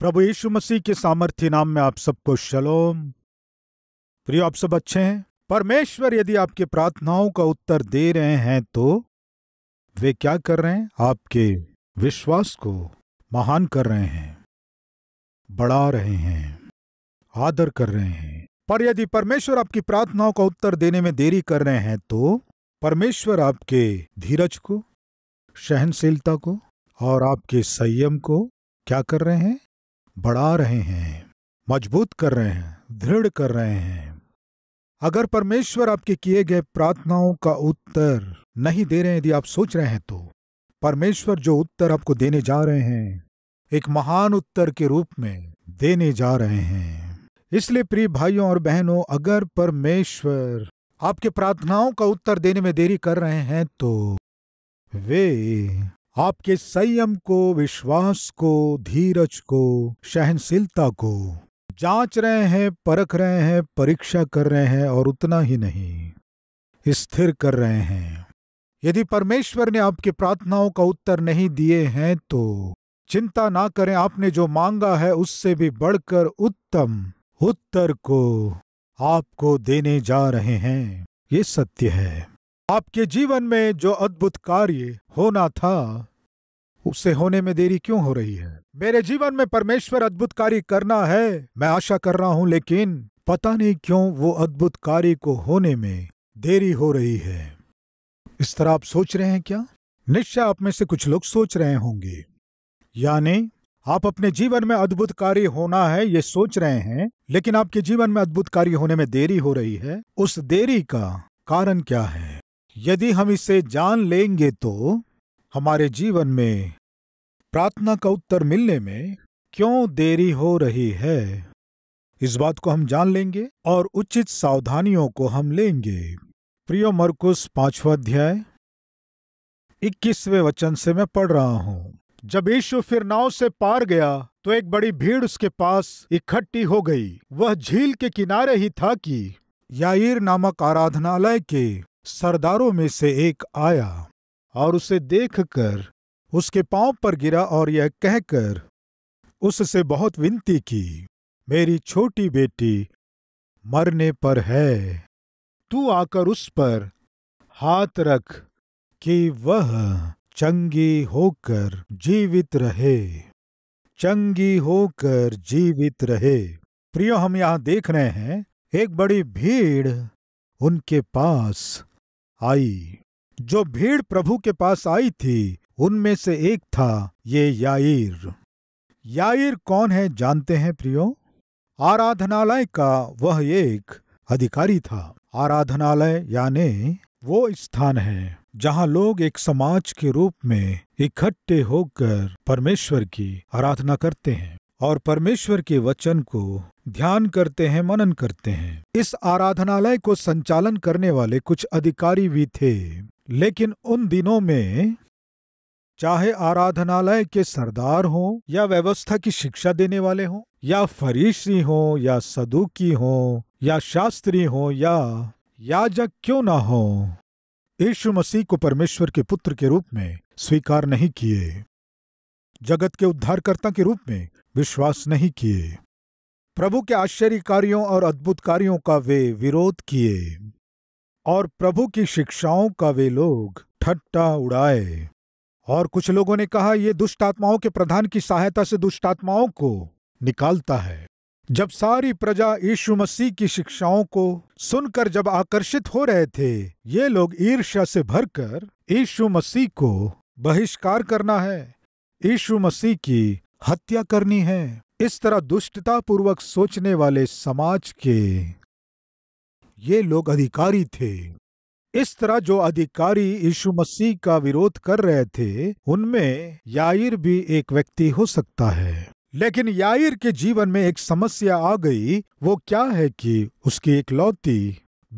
प्रभु यीशु मसीह के सामर्थ्य नाम में आप सबको शलोम प्रिय आप सब अच्छे हैं परमेश्वर यदि आपके प्रार्थनाओं का उत्तर दे रहे हैं तो वे क्या कर रहे हैं आपके विश्वास को महान कर रहे हैं बढ़ा रहे हैं आदर कर रहे हैं पर यदि परमेश्वर आपकी प्रार्थनाओं का उत्तर देने में देरी कर रहे हैं तो परमेश्वर आपके धीरज को सहनशीलता को और आपके संयम को क्या कर रहे हैं बढ़ा रहे हैं मजबूत कर रहे हैं दृढ़ कर रहे हैं अगर परमेश्वर आपके किए गए प्रार्थनाओं का उत्तर नहीं दे रहे हैं यदि आप सोच रहे हैं तो परमेश्वर जो उत्तर आपको देने जा रहे हैं एक महान उत्तर के रूप में देने जा रहे हैं इसलिए प्रिय भाइयों और बहनों अगर परमेश्वर आपके प्रार्थनाओं का उत्तर देने में देरी कर रहे हैं तो वे आपके संयम को विश्वास को धीरज को सहनशीलता को जांच रहे हैं परख रहे हैं परीक्षा कर रहे हैं और उतना ही नहीं स्थिर कर रहे हैं यदि परमेश्वर ने आपकी प्रार्थनाओं का उत्तर नहीं दिए हैं तो चिंता ना करें आपने जो मांगा है उससे भी बढ़कर उत्तम उत्तर को आपको देने जा रहे हैं ये सत्य है आपके जीवन में जो अद्भुत कार्य होना था उसे होने में देरी क्यों हो रही है मेरे जीवन में परमेश्वर अद्भुत कार्य करना है मैं आशा कर रहा हूं लेकिन पता नहीं क्यों वो अद्भुत कार्य को होने में देरी हो रही है इस तरह आप सोच रहे हैं क्या निश्चय आप में से कुछ लोग सोच रहे होंगे यानी आप अपने जीवन में अद्भुत कार्य होना है ये सोच रहे हैं लेकिन आपके जीवन में अद्भुत कार्य होने में देरी हो रही है उस देरी का कारण क्या है यदि हम इसे जान लेंगे तो हमारे जीवन में प्रार्थना का उत्तर मिलने में क्यों देरी हो रही है इस बात को हम जान लेंगे और उचित सावधानियों को हम लेंगे प्रियो मरकुस पांचवा अध्याय इक्कीसवें वचन से मैं पढ़ रहा हूं जब यीशु फिर नाव से पार गया तो एक बड़ी भीड़ उसके पास इकट्ठी हो गई वह झील के किनारे ही था कि याईर नामक आराधनालय के सरदारों में से एक आया और उसे देखकर उसके पांव पर गिरा और यह कहकर उससे बहुत विनती की मेरी छोटी बेटी मरने पर है तू आकर उस पर हाथ रख कि वह चंगी होकर जीवित रहे चंगी होकर जीवित रहे प्रियो हम यहाँ देख रहे हैं एक बड़ी भीड़ उनके पास आई जो भीड़ प्रभु के पास आई थी उनमें से एक था ये याईर याईर कौन है जानते हैं प्रियो आराधनालय का वह एक अधिकारी था आराधनालय यानी वो स्थान है जहाँ लोग एक समाज के रूप में इकट्ठे होकर परमेश्वर की आराधना करते हैं और परमेश्वर के वचन को ध्यान करते हैं मनन करते हैं इस आराधनालय को संचालन करने वाले कुछ अधिकारी भी थे लेकिन उन दिनों में चाहे आराधनालय के सरदार हो या व्यवस्था की शिक्षा देने वाले हों या फरीशी हो या सदुकी हो या शास्त्री हो या याजक क्यों ना हो यीशु मसीह को परमेश्वर के पुत्र के रूप में स्वीकार नहीं किए जगत के उद्धारकर्ता के रूप में विश्वास नहीं किए प्रभु के आश्चर्य कार्यों और अद्भुत कार्यों का वे विरोध किए और प्रभु की शिक्षाओं का वे लोग ठट्टा उड़ाए और कुछ लोगों ने कहा यह दुष्ट आत्माओं के प्रधान की सहायता से दुष्ट आत्माओं को निकालता है जब सारी प्रजा यीशु मसीह की शिक्षाओं को सुनकर जब आकर्षित हो रहे थे ये लोग ईर्ष्या से भरकर यीशु मसीह को बहिष्कार करना है यीशु मसीह की हत्या करनी है इस तरह दुष्टता पूर्वक सोचने वाले समाज के ये लोग अधिकारी थे इस तरह जो अधिकारी यीशु मसीह का विरोध कर रहे थे उनमें याइर भी एक व्यक्ति हो सकता है लेकिन याइर के जीवन में एक समस्या आ गई वो क्या है कि उसकी एक लौती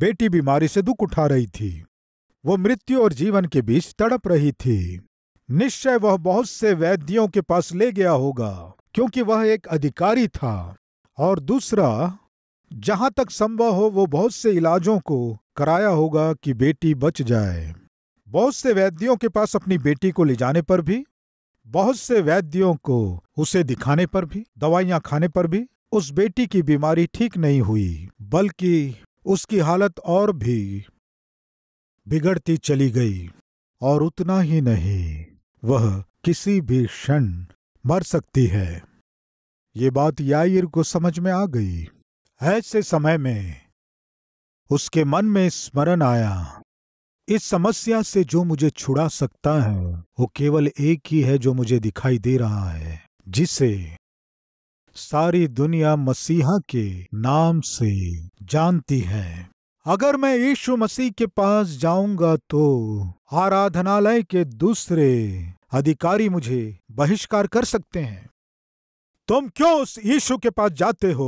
बेटी बीमारी से दुख उठा रही थी वो मृत्यु और जीवन के बीच तड़प रही थी निश्चय वह बहुत से वैद्यों के पास ले गया होगा क्योंकि वह एक अधिकारी था और दूसरा जहां तक संभव हो वो बहुत से इलाजों को कराया होगा कि बेटी बच जाए बहुत से वैद्यों के पास अपनी बेटी को ले जाने पर भी बहुत से वैद्यों को उसे दिखाने पर भी दवाइयां खाने पर भी उस बेटी की बीमारी ठीक नहीं हुई बल्कि उसकी हालत और भी बिगड़ती चली गई और उतना ही नहीं वह किसी भी क्षण मर सकती है ये बात याईर को समझ में आ गई ऐसे समय में उसके मन में स्मरण आया इस समस्या से जो मुझे छुड़ा सकता है वो केवल एक ही है जो मुझे दिखाई दे रहा है जिसे सारी दुनिया मसीहा के नाम से जानती है अगर मैं यीशु मसीह के पास जाऊंगा तो आराधनालय के दूसरे अधिकारी मुझे बहिष्कार कर सकते हैं तुम क्यों उस यीशु के पास जाते हो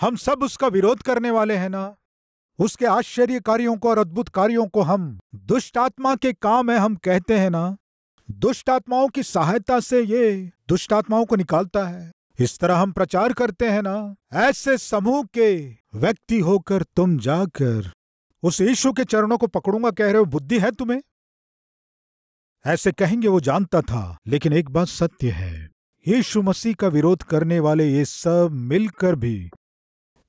हम सब उसका विरोध करने वाले हैं ना उसके आश्चर्य कार्यों को और अद्भुत कार्यों को हम दुष्ट आत्मा के काम है हम कहते हैं ना दुष्ट आत्माओं की सहायता से ये दुष्ट आत्माओं को निकालता है इस तरह हम प्रचार करते हैं ना ऐसे समूह के व्यक्ति होकर तुम जाकर उस यीशु के चरणों को पकड़ूंगा कह रहे हो बुद्धि है तुम्हें ऐसे कहेंगे वो जानता था लेकिन एक बात सत्य है यीशु मसीह का विरोध करने वाले ये सब मिलकर भी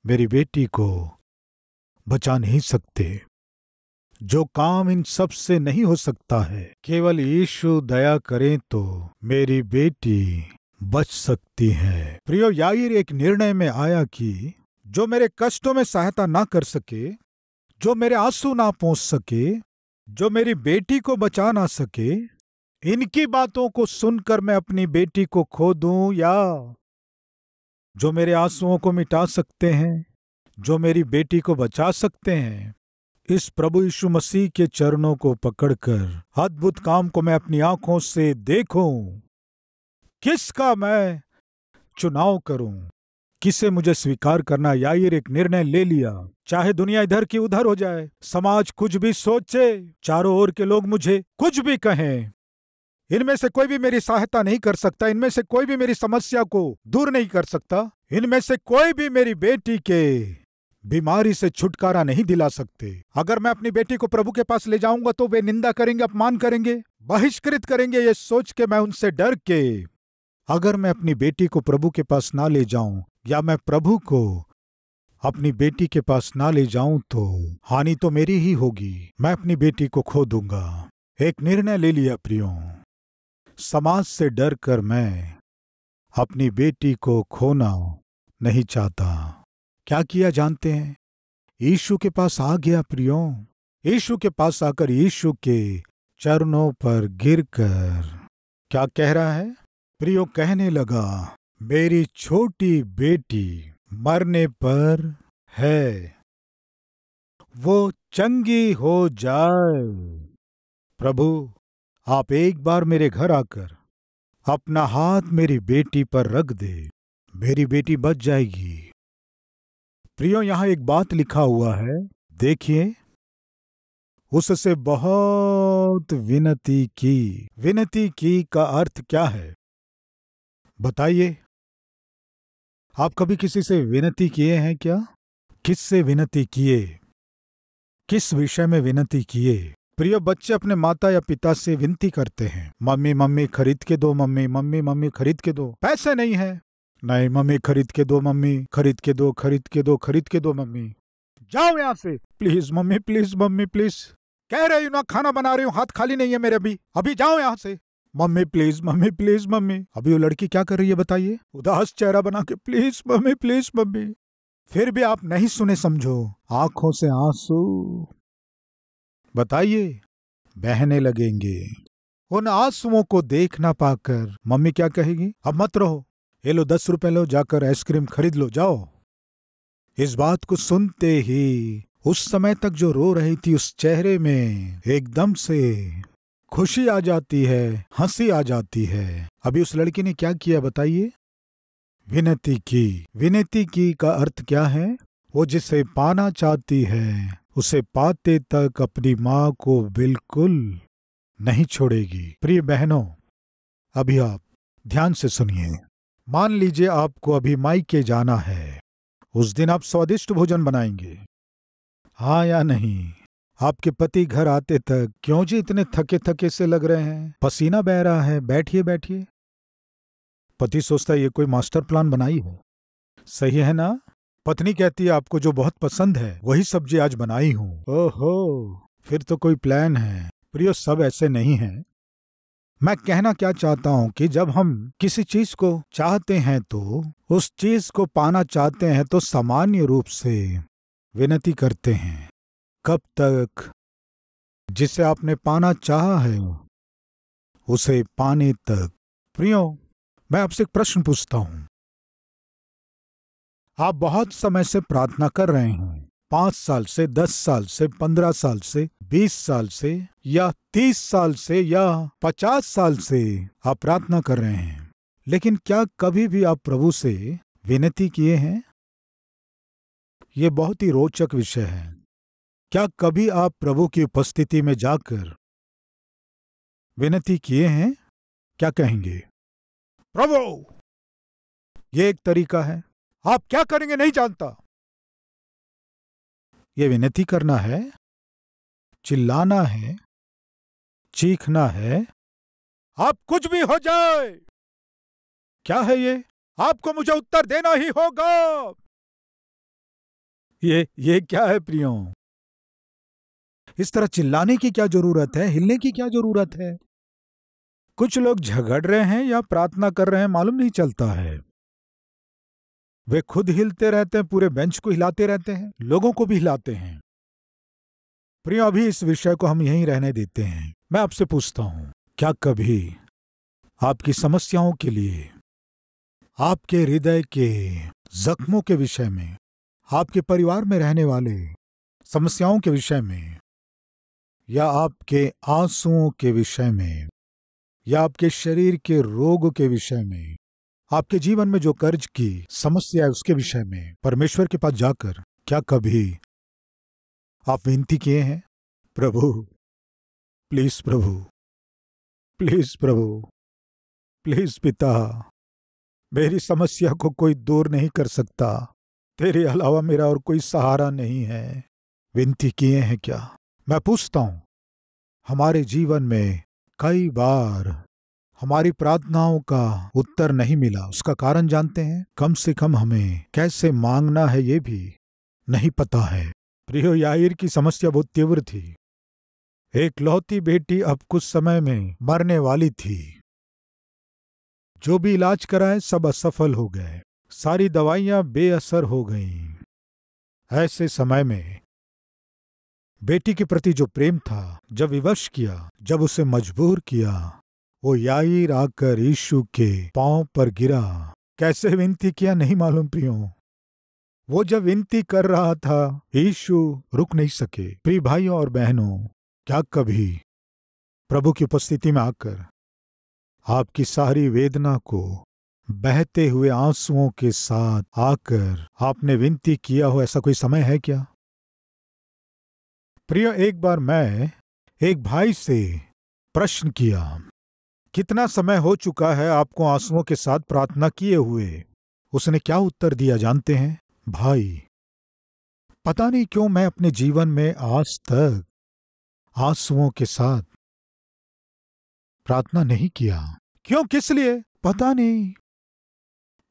मेरी बेटी को बचा नहीं सकते जो काम इन सब से नहीं हो सकता है केवल यीशु दया करें तो मेरी बेटी बच सकती है प्रियो या एक निर्णय में आया कि जो मेरे कष्टों में सहायता ना कर सके जो मेरे आंसू ना पहुंच सके जो मेरी बेटी को बचा ना सके इनकी बातों को सुनकर मैं अपनी बेटी को खो दूं या जो मेरे आंसुओं को मिटा सकते हैं जो मेरी बेटी को बचा सकते हैं इस प्रभु यीशु मसीह के चरणों को पकड़कर अद्भुत काम को मैं अपनी आंखों से देखूं किसका मैं चुनाव करूं किसे मुझे स्वीकार करना या ये एक निर्णय ले लिया चाहे दुनिया इधर की उधर हो जाए समाज कुछ भी सोचे चारों ओर के लोग मुझे कुछ भी कहें इनमें से कोई भी मेरी सहायता नहीं कर सकता इनमें से कोई भी मेरी समस्या को दूर नहीं कर सकता इनमें से कोई भी मेरी बेटी के बीमारी से छुटकारा नहीं दिला सकते अगर मैं अपनी बेटी को प्रभु के पास ले जाऊंगा तो वे निंदा करेंगे अपमान करेंगे बहिष्कृत करेंगे ये सोच के मैं उनसे डर के अगर मैं अपनी बेटी को प्रभु के पास ना ले जाऊं या मैं प्रभु को अपनी बेटी के पास ना ले जाऊं तो हानि तो मेरी ही होगी मैं अपनी बेटी को खो दूंगा एक निर्णय ले लिया प्रियो समाज से डर कर मैं अपनी बेटी को खोना नहीं चाहता क्या किया जानते हैं यीशु के पास आ गया प्रियो यीशु के पास आकर यीशु के चरणों पर गिरकर क्या कह रहा है प्रियो कहने लगा मेरी छोटी बेटी मरने पर है वो चंगी हो जाए प्रभु आप एक बार मेरे घर आकर अपना हाथ मेरी बेटी पर रख दे मेरी बेटी बच जाएगी प्रियो यहां एक बात लिखा हुआ है देखिए उससे बहुत विनती की विनती की का अर्थ क्या है बताइए आप कभी किसी से विनती किए हैं क्या किससे विनती किए किस विषय में विनती किए प्रिय बच्चे अपने माता या पिता से विनती करते हैं मम्मी मम्मी खरीद के दो मम्मी मम्मी मम्मी खरीद के दो पैसे नहीं है नहीं मम्मी खरीद के दो मम्मी खरीद के दो खरीद के दो खरीद के दो मम्मी जाओ यहाँ से please mummy please mummy please कह रही हूँ ना खाना बना रही हूँ हाथ खाली नहीं है मेरे अभी अभी जाओ यहाँ से mummy please mummy please mummy अभी वो लड़की क्या कर रही है बताइए उदास चेहरा बना के प्लीज मम्मी प्लीज मम्मी फिर भी आप नहीं सुने समझो आंखों से आंसू बताइए बहने लगेंगे उन आंसुओं को देख ना पाकर मम्मी क्या कहेगी अब मत रहो ये लो दस रुपए लो जाकर आइसक्रीम खरीद लो जाओ इस बात को सुनते ही उस समय तक जो रो रही थी उस चेहरे में एकदम से खुशी आ जाती है हंसी आ जाती है अभी उस लड़की ने क्या किया बताइए विनती की विनती की का अर्थ क्या है वो जिसे पाना चाहती है उसे पाते तक अपनी मां को बिल्कुल नहीं छोड़ेगी प्रिय बहनों अभी आप ध्यान से सुनिए मान लीजिए आपको अभी माई के जाना है उस दिन आप स्वादिष्ट भोजन बनाएंगे हाँ या नहीं आपके पति घर आते तक क्यों जी इतने थके थके से लग रहे हैं पसीना बह रहा है बैठिए बैठिए पति सोचता है ये कोई मास्टर प्लान बनाई हो सही है ना पत्नी कहती है आपको जो बहुत पसंद है वही सब्जी आज बनाई हूँ ओहो फिर तो कोई प्लान है प्रियो सब ऐसे नहीं है मैं कहना क्या चाहता हूँ कि जब हम किसी चीज को चाहते हैं तो उस चीज को पाना चाहते हैं तो सामान्य रूप से विनती करते हैं कब तक जिसे आपने पाना चाहा है उसे पाने तक प्रियो मैं आपसे एक प्रश्न पूछता हूं आप बहुत समय से प्रार्थना कर रहे हैं पांच साल से दस साल से पंद्रह साल से बीस साल से या तीस साल से या पचास साल से आप प्रार्थना कर रहे हैं लेकिन क्या कभी भी आप प्रभु से विनती किए हैं ये बहुत ही रोचक विषय है क्या कभी आप प्रभु की उपस्थिति में जाकर विनती किए हैं क्या कहेंगे प्रभु ये एक तरीका है आप क्या करेंगे नहीं जानता ये विनती करना है चिल्लाना है चीखना है आप कुछ भी हो जाए क्या है ये आपको मुझे उत्तर देना ही होगा ये ये क्या है प्रियो इस तरह चिल्लाने की क्या जरूरत है हिलने की क्या जरूरत है कुछ लोग झगड़ रहे हैं या प्रार्थना कर रहे हैं मालूम नहीं चलता है वे खुद हिलते रहते हैं पूरे बेंच को हिलाते रहते हैं लोगों को भी हिलाते हैं प्रियो अभी इस विषय को हम यहीं रहने देते हैं मैं आपसे पूछता हूं क्या कभी आपकी समस्याओं के लिए आपके हृदय के जख्मों के विषय में आपके परिवार में रहने वाले समस्याओं के विषय में या आपके आंसुओं के विषय में या आपके शरीर के रोग के विषय में आपके जीवन में जो कर्ज की समस्या है उसके विषय में परमेश्वर के पास जाकर क्या कभी आप विनती किए हैं प्रभु प्लीज प्रभु प्लीज प्रभु प्लीज पिता मेरी समस्या को कोई दूर नहीं कर सकता तेरे अलावा मेरा और कोई सहारा नहीं है विनती किए हैं क्या मैं पूछता हूं हमारे जीवन में कई बार हमारी प्रार्थनाओं का उत्तर नहीं मिला उसका कारण जानते हैं कम से कम हमें कैसे मांगना है ये भी नहीं पता है प्रियो याहिर की समस्या बहुत तीव्र थी एक लौती बेटी अब कुछ समय में मरने वाली थी जो भी इलाज कराए सब असफल हो गए सारी दवाइयां बेअसर हो गईं ऐसे समय में बेटी के प्रति जो प्रेम था जब विवश किया जब उसे मजबूर किया वो याईर आकर यीशु के पांव पर गिरा कैसे विनती किया नहीं मालूम प्रियो वो जब विनती कर रहा था यीशु रुक नहीं सके प्रिय भाइयों और बहनों क्या कभी प्रभु की उपस्थिति में आकर आपकी सारी वेदना को बहते हुए आंसुओं के साथ आकर आपने विनती किया हो ऐसा कोई समय है क्या प्रिय एक बार मैं एक भाई से प्रश्न किया कितना समय हो चुका है आपको आंसुओं के साथ प्रार्थना किए हुए उसने क्या उत्तर दिया जानते हैं भाई पता नहीं क्यों मैं अपने जीवन में आज तक आंसुओं के साथ प्रार्थना नहीं किया क्यों किस लिए पता नहीं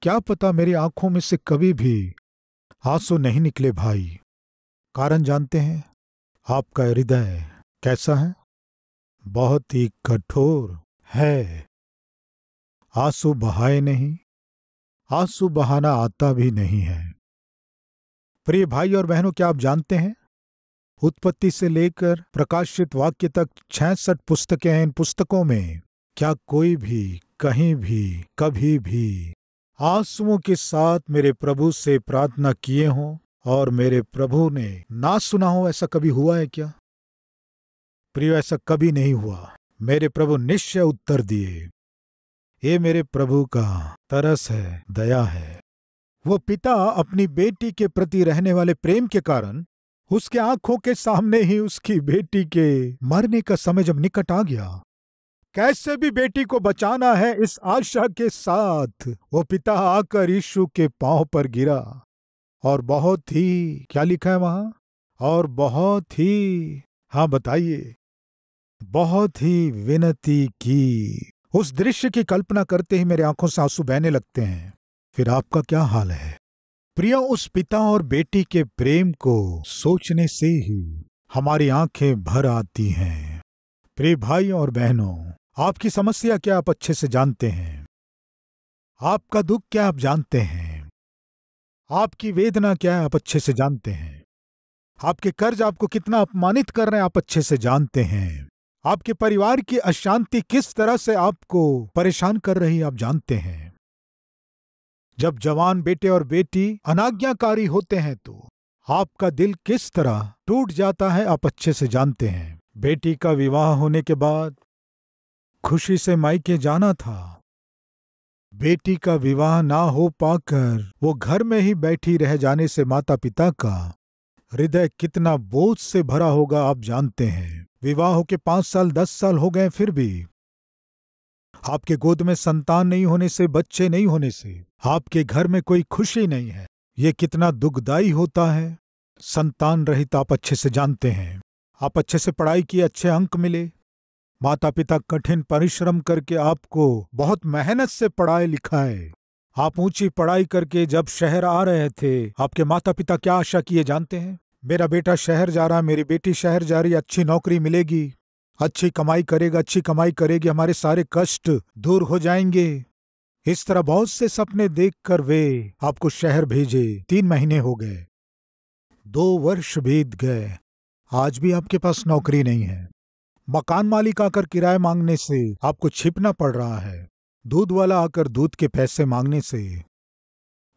क्या पता मेरी आंखों में से कभी भी आंसू नहीं निकले भाई कारण जानते हैं आपका हृदय कैसा है बहुत ही कठोर है आंसू बहाए नहीं आंसू बहाना आता भी नहीं है प्रिय भाई और बहनों क्या आप जानते हैं उत्पत्ति से लेकर प्रकाशित वाक्य तक छसठ पुस्तकें हैं इन पुस्तकों में क्या कोई भी कहीं भी कभी भी आंसुओं के साथ मेरे प्रभु से प्रार्थना किए हों और मेरे प्रभु ने ना सुना हो ऐसा कभी हुआ है क्या प्रिय ऐसा कभी नहीं हुआ मेरे प्रभु निश्चय उत्तर दिए ये मेरे प्रभु का तरस है दया है वो पिता अपनी बेटी के प्रति रहने वाले प्रेम के कारण उसके आंखों के सामने ही उसकी बेटी के मरने का समय जब निकट आ गया कैसे भी बेटी को बचाना है इस आशा के साथ वो पिता आकर यीशु के पांव पर गिरा और बहुत ही क्या लिखा है वहां और बहुत ही हाँ बताइए बहुत ही विनती की उस दृश्य की कल्पना करते ही मेरे आंखों से आंसू बहने लगते हैं फिर आपका क्या हाल है प्रिया उस पिता और बेटी के प्रेम को सोचने से ही हमारी आंखें भर आती हैं प्रिय भाई और बहनों आपकी समस्या क्या आप अच्छे से जानते हैं आपका दुख क्या आप जानते हैं आपकी वेदना क्या आप अच्छे से जानते हैं आपके कर्ज आपको कितना अपमानित कर रहे हैं आप अच्छे से जानते हैं आपके परिवार की अशांति किस तरह से आपको परेशान कर रही आप जानते हैं जब जवान बेटे और बेटी अनाज्ञाकारी होते हैं तो आपका दिल किस तरह टूट जाता है आप अच्छे से जानते हैं बेटी का विवाह होने के बाद खुशी से मायके जाना था बेटी का विवाह ना हो पाकर वो घर में ही बैठी रह जाने से माता पिता का हृदय कितना बोझ से भरा होगा आप जानते हैं विवाह के पांच साल दस साल हो गए फिर भी आपके गोद में संतान नहीं होने से बच्चे नहीं होने से आपके घर में कोई खुशी नहीं है ये कितना दुखदायी होता है संतान रहित आप अच्छे से जानते हैं आप अच्छे से पढ़ाई किए अच्छे अंक मिले माता पिता कठिन परिश्रम करके आपको बहुत मेहनत से पढ़ाए लिखाए आप ऊंची पढ़ाई करके जब शहर आ रहे थे आपके माता पिता क्या आशा किए जानते हैं मेरा बेटा शहर जा रहा मेरी बेटी शहर जा रही अच्छी नौकरी मिलेगी अच्छी कमाई करेगा अच्छी कमाई करेगी हमारे सारे कष्ट दूर हो जाएंगे इस तरह बहुत से सपने देखकर वे आपको शहर भेजे तीन महीने हो गए दो वर्ष बीत गए आज भी आपके पास नौकरी नहीं है मकान मालिक आकर किराया मांगने से आपको छिपना पड़ रहा है दूध वाला आकर दूध के पैसे मांगने से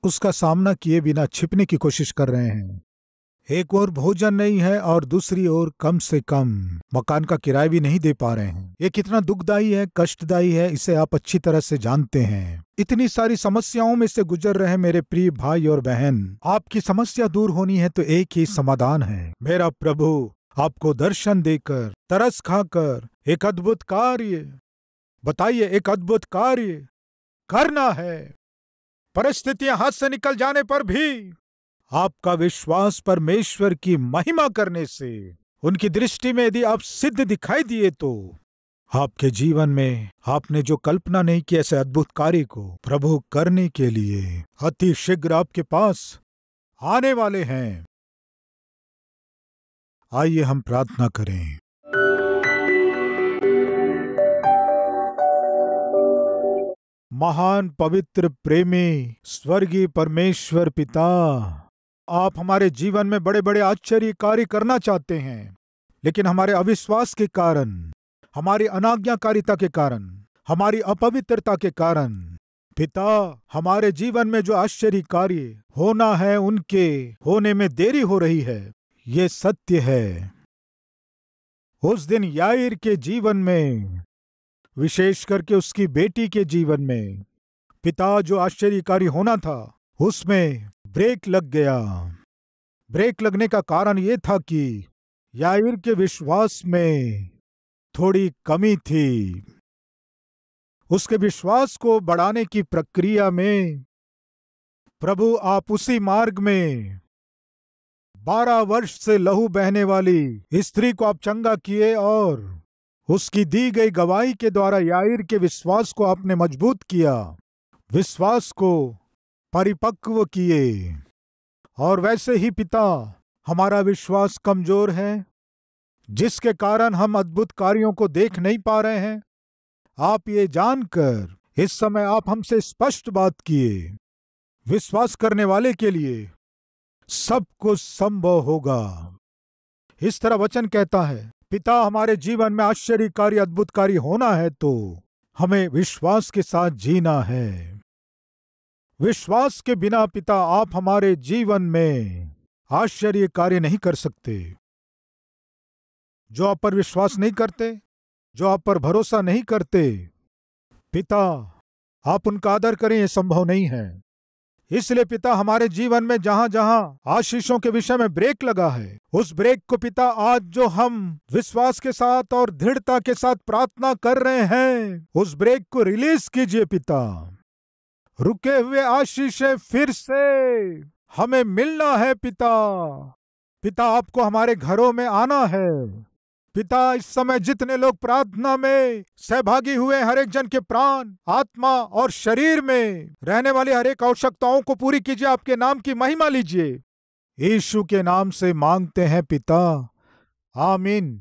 उसका सामना किए बिना छिपने की कोशिश कर रहे हैं एक ओर भोजन नहीं है और दूसरी ओर कम से कम मकान का किराया भी नहीं दे पा रहे हैं ये कितना दुखदाई है कष्टदायी है इसे आप अच्छी तरह से जानते हैं इतनी सारी समस्याओं में से गुजर रहे मेरे प्रिय भाई और बहन आपकी समस्या दूर होनी है तो एक ही समाधान है मेरा प्रभु आपको दर्शन देकर तरस खाकर एक अद्भुत कार्य बताइए एक अद्भुत कार्य करना है परिस्थितियां हाथ से निकल जाने पर भी आपका विश्वास परमेश्वर की महिमा करने से उनकी दृष्टि में यदि आप सिद्ध दिखाई दिए तो आपके जीवन में आपने जो कल्पना नहीं की ऐसे अद्भुत कार्य को प्रभु करने के लिए अति शीघ्र आपके पास आने वाले हैं आइए हम प्रार्थना करें महान पवित्र प्रेमी स्वर्गीय परमेश्वर पिता आप हमारे जीवन में बड़े बड़े आश्चर्य कार्य करना चाहते हैं लेकिन हमारे अविश्वास के कारण हमारी अनाज्ञाकारिता के कारण हमारी अपवित्रता के कारण पिता हमारे जीवन में जो आश्चर्य कार्य होना है उनके होने में देरी हो रही है ये सत्य है उस दिन याइर के जीवन में विशेष करके उसकी बेटी के जीवन में पिता जो आश्चर्यकारी होना था उसमें ब्रेक लग गया ब्रेक लगने का कारण यह था कि याइर के विश्वास में थोड़ी कमी थी उसके विश्वास को बढ़ाने की प्रक्रिया में प्रभु आप उसी मार्ग में बारह वर्ष से लहू बहने वाली स्त्री को आप चंगा किए और उसकी दी गई गवाही के द्वारा याइर के विश्वास को आपने मजबूत किया विश्वास को परिपक्व किए और वैसे ही पिता हमारा विश्वास कमजोर है जिसके कारण हम अद्भुत कार्यों को देख नहीं पा रहे हैं आप ये जानकर इस समय आप हमसे स्पष्ट बात किए विश्वास करने वाले के लिए सब कुछ संभव होगा इस तरह वचन कहता है पिता हमारे जीवन में आश्चर्यकारी अद्भुत कार्य होना है तो हमें विश्वास के साथ जीना है विश्वास के बिना पिता आप हमारे जीवन में आश्चर्य कार्य नहीं कर सकते जो आप पर विश्वास नहीं करते जो आप पर भरोसा नहीं करते पिता आप उनका आदर करें यह संभव नहीं है इसलिए पिता हमारे जीवन में जहां जहां आशीषों के विषय में ब्रेक लगा है उस ब्रेक को पिता आज जो हम विश्वास के साथ और दृढ़ता के साथ प्रार्थना कर रहे हैं उस ब्रेक को रिलीज कीजिए पिता रुके हुए आशीष फिर से हमें मिलना है पिता पिता आपको हमारे घरों में आना है पिता इस समय जितने लोग प्रार्थना में सहभागी हुए हर एक जन के प्राण आत्मा और शरीर में रहने वाली हर एक आवश्यकताओं को पूरी कीजिए आपके नाम की महिमा लीजिए यीशु के नाम से मांगते हैं पिता आमीन